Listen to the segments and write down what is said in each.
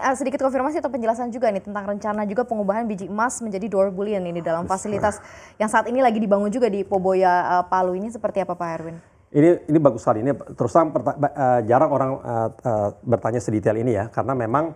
uh, sedikit konfirmasi atau penjelasan juga nih tentang rencana juga pengubahan biji emas menjadi door bullion ini dalam fasilitas yang saat ini lagi dibangun juga di Poboya uh, Palu ini seperti apa Pak Erwin? Ini ini bagus sekali. Ini terus terang uh, jarang orang uh, uh, bertanya sedetail ini ya karena memang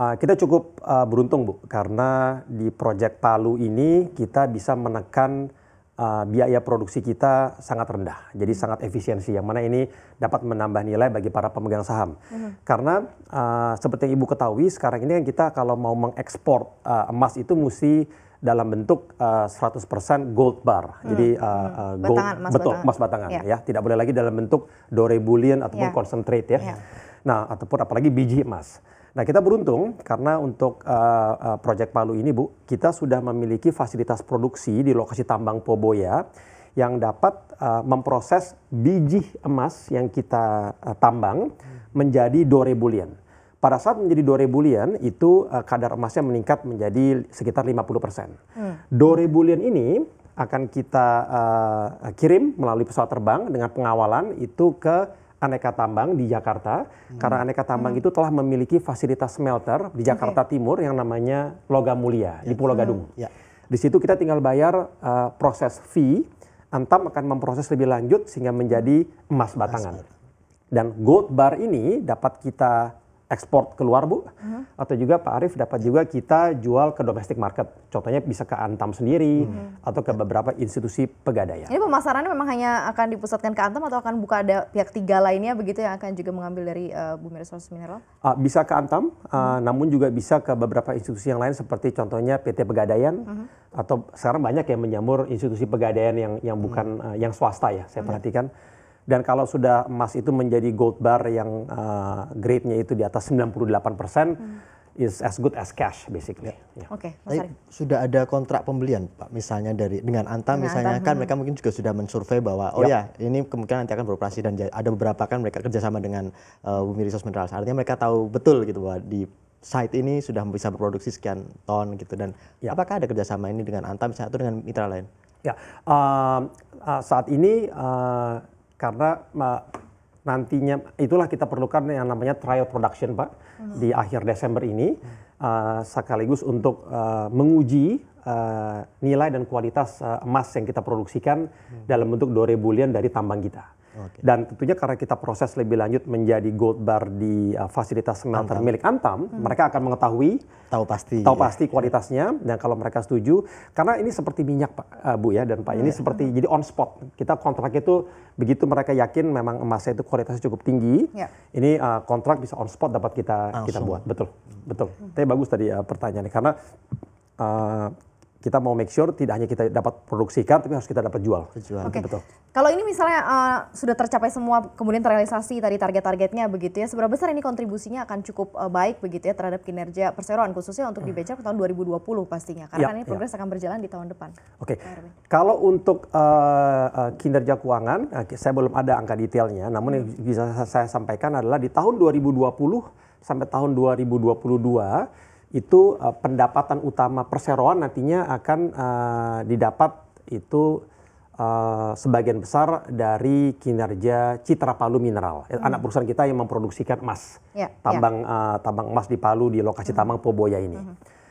uh, kita cukup uh, beruntung Bu karena di proyek Palu ini kita bisa menekan uh, biaya produksi kita sangat rendah. Jadi sangat efisiensi yang mana ini dapat menambah nilai bagi para pemegang saham. Hmm. Karena uh, seperti yang Ibu ketahui sekarang ini kan kita kalau mau mengekspor uh, emas itu mesti dalam bentuk uh, 100% gold bar. Hmm. Jadi uh, batangan, gold mas betul batangan. emas batangan yeah. ya, tidak boleh lagi dalam bentuk dore bullion ataupun yeah. concentrate ya. Yeah. Nah, ataupun apalagi biji emas. Nah, kita beruntung karena untuk uh, eh, uh, eh, proyek Palu ini, Bu, kita sudah memiliki fasilitas produksi di lokasi tambang Poboya yang dapat uh, memproses biji emas yang kita uh, tambang hmm. menjadi dore bulian. Pada saat menjadi dore bulian itu uh, kadar emasnya meningkat menjadi sekitar 50%. Hmm. Dore bulian ini akan kita uh, kirim melalui pesawat terbang dengan pengawalan itu ke Aneka Tambang di Jakarta hmm. karena Aneka Tambang hmm. itu telah memiliki fasilitas smelter di Jakarta okay. Timur yang namanya Logam Mulia ya. di Pulau Gadung. Hmm. Ya. Yeah. Di situ kita tinggal bayar uh, proses fee, Antam akan memproses lebih lanjut sehingga menjadi emas batangan. Dan gold bar ini dapat kita ekspor keluar Bu, uh atau juga Pak Arief dapat juga kita jual ke domestik market. Contohnya bisa ke Antam sendiri uh atau ke beberapa institusi pegadaian. Ini pemasarannya memang hanya akan dipusatkan ke Antam atau akan buka ada pihak tiga lainnya begitu yang akan juga mengambil dari uh, Bumi Resource Mineral? Uh, bisa ke Antam, uh, uh namun juga bisa ke beberapa institusi yang lain seperti contohnya PT Pegadaian uh atau sekarang banyak yang menyamur institusi pegadaian yang yang bukan uh uh, yang swasta ya, saya uh-huh. perhatikan dan kalau sudah emas itu menjadi gold bar yang uh, grade-nya itu di atas 98 persen, hmm. is as good as cash basically. Oke, ya. okay. yeah. sudah ada kontrak pembelian Pak, misalnya dari dengan Antam dengan misalnya Anta, kan hmm. mereka mungkin juga sudah mensurvey bahwa oh yep. Ya. ya ini kemungkinan nanti akan beroperasi dan ada beberapa kan mereka kerjasama dengan uh, Bumi Resource Minerals. Artinya mereka tahu betul gitu bahwa di site ini sudah bisa berproduksi sekian ton gitu dan ya. apakah ada kerjasama ini dengan Antam misalnya atau dengan mitra lain? Ya, uh, uh, saat ini uh, karena uh, nantinya itulah kita perlukan yang namanya trial production pak hmm. di akhir Desember ini uh, sekaligus untuk uh, menguji uh, nilai dan kualitas uh, emas yang kita produksikan hmm. dalam bentuk 2000 bulian dari tambang kita. Okay. Dan tentunya karena kita proses lebih lanjut menjadi gold bar di uh, fasilitas smelter Antam. milik Antam, hmm. mereka akan mengetahui tahu pasti tahu ya. pasti kualitasnya dan kalau mereka setuju karena ini seperti minyak Pak uh, Bu ya dan Pak ini hmm. seperti jadi on spot. Kita kontrak itu begitu mereka yakin memang emasnya itu kualitasnya cukup tinggi. Yeah. Ini uh, kontrak bisa on spot dapat kita Langsung. kita buat. Betul. Hmm. Betul. Hmm. Tapi bagus tadi uh, pertanyaannya karena uh, kita mau make sure tidak hanya kita dapat produksikan tapi harus kita dapat jual. Jual. Oke. Okay. Kalau ini misalnya uh, sudah tercapai semua kemudian terrealisasi tadi target-targetnya begitu ya seberapa besar ini kontribusinya akan cukup uh, baik begitu ya terhadap kinerja perseroan khususnya untuk di ah. BCA tahun 2020 pastinya karena ya, kan ini ya. progres ya. akan berjalan di tahun depan. Oke. Okay. Kalau untuk uh, uh, kinerja keuangan uh, saya belum ada angka detailnya namun yang hmm. bisa saya sampaikan adalah di tahun 2020 sampai tahun 2022 itu uh, pendapatan utama perseroan nantinya akan uh, didapat itu uh, sebagian besar dari kinerja Citra Palu Mineral, hmm. anak perusahaan kita yang memproduksikan emas, yeah, ya. tambang yeah. Uh, tambang emas di Palu di lokasi hmm. tambang Poboya ini. Hmm.